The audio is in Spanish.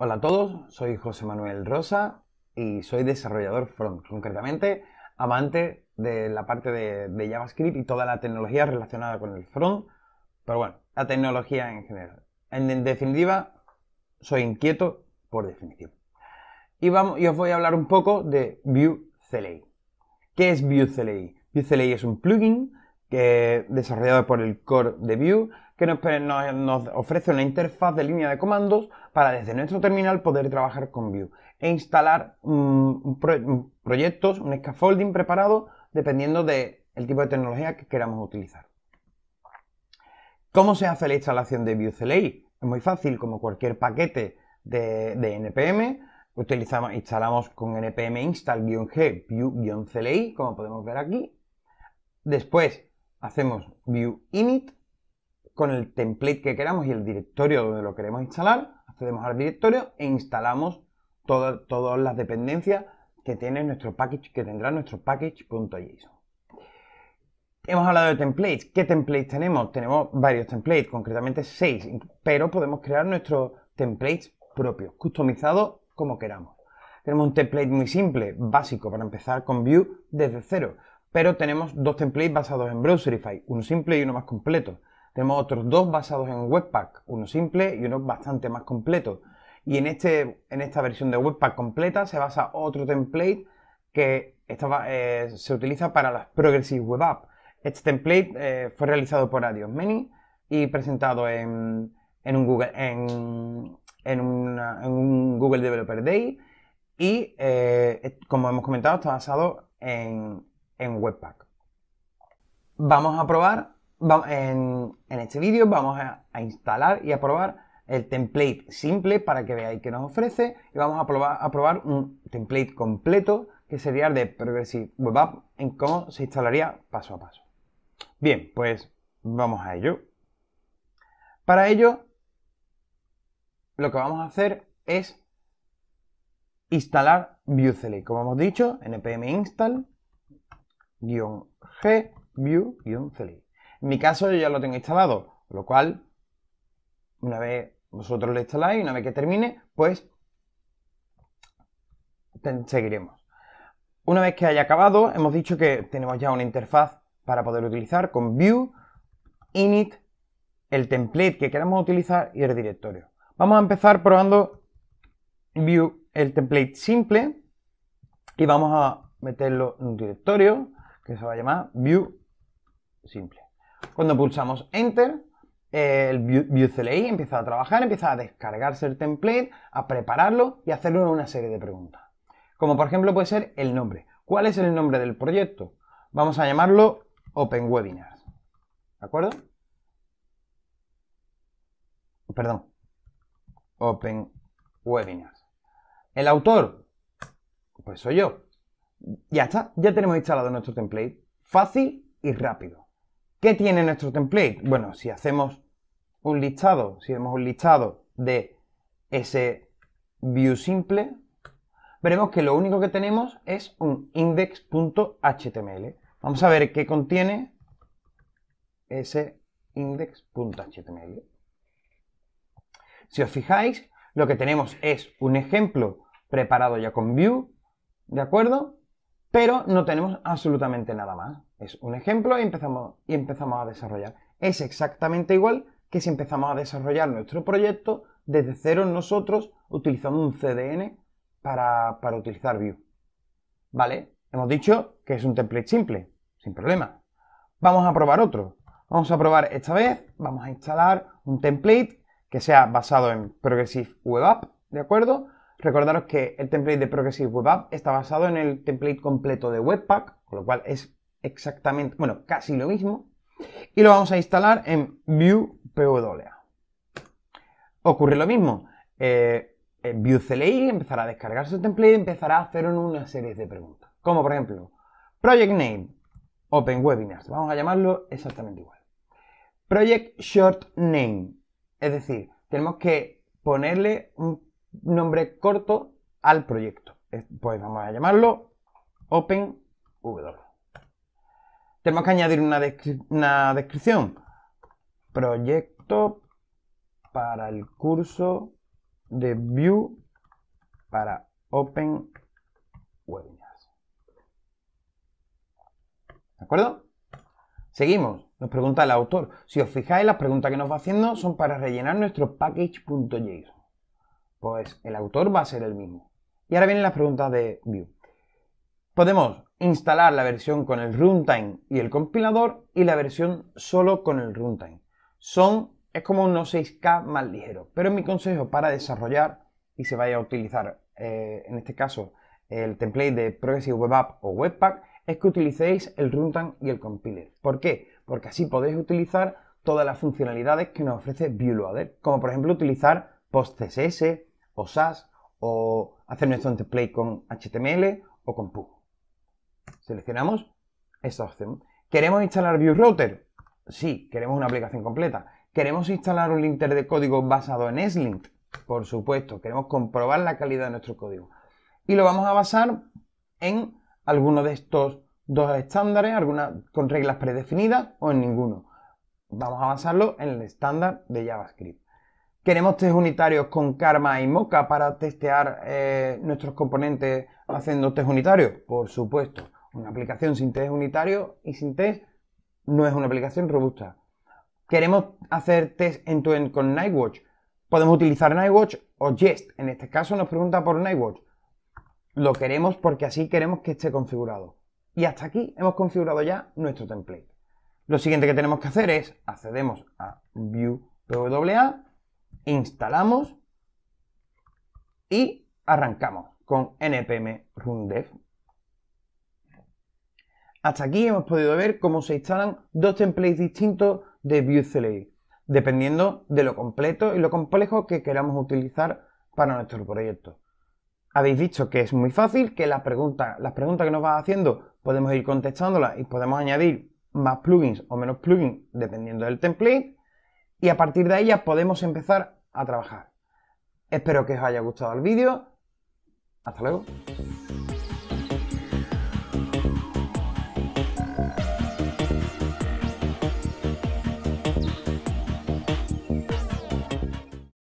Hola a todos, soy José Manuel Rosa y soy desarrollador front, concretamente amante de la parte de, JavaScript y toda la tecnología relacionada con el front, pero bueno, la tecnología en general. En, definitiva, soy inquieto por definición. Y, vamos, y os voy a hablar un poco de Vue CLI. ¿Qué es Vue CLI? Vue CLI es un plugin que, desarrollado por el core de Vue, que nos, ofrece una interfaz de línea de comandos para desde nuestro terminal poder trabajar con Vue e instalar mm, mm, proyectos, un scaffolding preparado dependiendo del tipo de tecnología que queramos utilizar. ¿Cómo se hace la instalación de Vue CLI? Es muy fácil, como cualquier paquete de, NPM, utilizamos, instalamos con npm install-g vue cli como podemos ver aquí. Después hacemos view init con el template que queramos y el directorio donde lo queremos instalar, accedemos al directorio e instalamos todas las dependencias que tiene nuestro package, que tendrá nuestro package.json. Hemos hablado de templates. ¿Qué templates tenemos? Tenemos varios templates, concretamente seis, pero podemos crear nuestros templates propios, customizados como queramos. Tenemos un template muy simple, básico, para empezar con view desde cero pero tenemos dos templates basados en Browserify, uno simple y uno más completo. Tenemos otros dos basados en Webpack, uno simple y uno bastante más completo. Y en, este, en esta versión de Webpack completa se basa otro template que estaba, eh, se utiliza para las Progressive Web Apps. Este template eh, fue realizado por Adios Many y presentado en, un Google, en, un Google Developer Day. Y eh, como hemos comentado, está basado en, en Webpack. Vamos a probar, en, este vídeo vamos a, instalar y a probar el template simple para que veáis que nos ofrece y vamos a probar, a probar un template completo que sería el de Progressive Web App en cómo se instalaría paso a paso. Bien, pues vamos a ello. Para ello, lo que vamos a hacer es instalar Viewcele, Como hemos dicho, npm install g view-cli. En mi caso yo ya lo tengo instalado, lo cual una vez vosotros lo instaláis, una vez que termine, pues seguiremos. Una vez que haya acabado, hemos dicho que tenemos ya una interfaz para poder utilizar con view, init, el template que queramos utilizar y el directorio. Vamos a empezar probando view, el template simple y vamos a meterlo en un directorio que se va a llamar View Simple. Cuando pulsamos Enter, eh, el View, CLI empieza a trabajar, empieza a descargarse el template, a prepararlo y a hacerle una serie de preguntas. Como por ejemplo puede ser el nombre. ¿Cuál es el nombre del proyecto? Vamos a llamarlo Open Webinars. ¿De acuerdo? Perdón. Open Webinars. El autor, pues soy yo. Ya está, ya tenemos instalado nuestro template. Fácil y rápido. ¿Qué tiene nuestro template? Bueno, si hacemos un listado, si vemos un listado de ese view simple, veremos que lo único que tenemos es un index.html. Vamos a ver qué contiene ese index.html. Si os fijáis, lo que tenemos es un ejemplo preparado ya con view, ¿de acuerdo? pero no tenemos absolutamente nada más. Es un ejemplo y empezamos, y empezamos a desarrollar. Es exactamente igual que si empezamos a desarrollar nuestro proyecto desde cero nosotros utilizando un CDN para, para utilizar Vue. ¿Vale? Hemos dicho que es un template simple, sin problema. Vamos a probar otro. Vamos a probar esta vez, vamos a instalar un template que sea basado en Progressive Web App, ¿de acuerdo? Recordaros que el template de Progressive Web App está basado en el template completo de Webpack, con lo cual es exactamente, bueno, casi lo mismo. Y lo vamos a instalar en Vue PWA. Ocurre lo mismo. Eh, CLI empezará a descargar su template y empezará a hacer una serie de preguntas. Como por ejemplo, Project Name, Open Webinars. Vamos a llamarlo exactamente igual. Project Short Name. Es decir, tenemos que ponerle un nombre corto al proyecto. Pues vamos a llamarlo OpenW. Tenemos que añadir una, descripción. Proyecto para el curso de Vue para Open Webinars. ¿De acuerdo? Seguimos. Nos pregunta el autor. Si os fijáis, las preguntas que nos va haciendo son para rellenar nuestro package.json. Pues el autor va a ser el mismo. Y ahora vienen las preguntas de Vue. Podemos instalar la versión con el runtime y el compilador y la versión solo con el runtime. Son, es como unos 6K más ligero, pero mi consejo para desarrollar y se vaya a utilizar, eh, en este caso, el template de Progressive Web App o Webpack, es que utilicéis el runtime y el compiler. ¿Por qué? Porque así podéis utilizar todas las funcionalidades que nos ofrece Vue Loader, como por ejemplo utilizar PostCSS, o SAS o hacer nuestro template con HTML o con PU. Seleccionamos esta opción. ¿Queremos instalar ViewRouter? Router? Sí, queremos una aplicación completa. ¿Queremos instalar un linter de código basado en s Por supuesto, queremos comprobar la calidad de nuestro código. Y lo vamos a basar en alguno de estos dos estándares, alguna con reglas predefinidas o en ninguno. Vamos a basarlo en el estándar de JavaScript. Queremos test unitarios con Karma y Mocha para testear eh, nuestros componentes haciendo test unitarios. Por supuesto, una aplicación sin test unitario y sin test no es una aplicación robusta. Queremos hacer test en to con Nightwatch. Podemos utilizar Nightwatch o Jest. En este caso nos pregunta por Nightwatch. Lo queremos porque así queremos que esté configurado. Y hasta aquí hemos configurado ya nuestro template. Lo siguiente que tenemos que hacer es accedemos a View instalamos y arrancamos con npm dev Hasta aquí hemos podido ver cómo se instalan dos templates distintos de CLI dependiendo de lo completo y lo complejo que queramos utilizar para nuestro proyecto. Habéis dicho que es muy fácil, que las preguntas, las preguntas que nos va haciendo podemos ir contestándolas y podemos añadir más plugins o menos plugins dependiendo del template y a partir de ellas podemos empezar a trabajar. Espero que os haya gustado el vídeo. Hasta luego.